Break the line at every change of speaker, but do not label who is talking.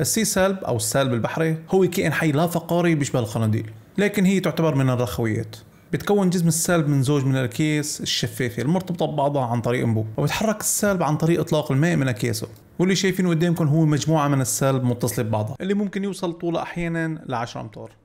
السي سالب أو السالب البحري هو كائن حي لا فقاري بيشبه القناديل لكن هي تعتبر من الرخويات بتكون جسم السالب من زوج من الأكياس الشفافة المرتبطة ببعضها عن طريق انبوب وبتحرك السالب عن طريق إطلاق الماء من أكياسه واللي شايفينه قدامكم هو مجموعة من السالب متصلة ببعضها اللي ممكن يوصل طوله أحيانا ل 10 أمتار